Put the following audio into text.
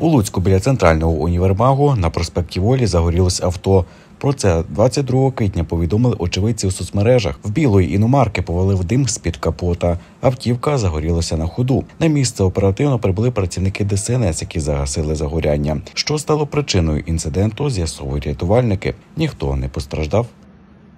У Луцьку біля центрального універмагу на проспекті Волі загорілось авто. Про це 22 квітня повідомили очевидці у соцмережах. В білої іномарки повалив дим з під капота. Автівка загорілася на ходу. На місце оперативно прибули працівники ДСНС, які загасили загоряння. Що стало причиною інциденту? З'ясовують рятувальники. Ніхто не постраждав.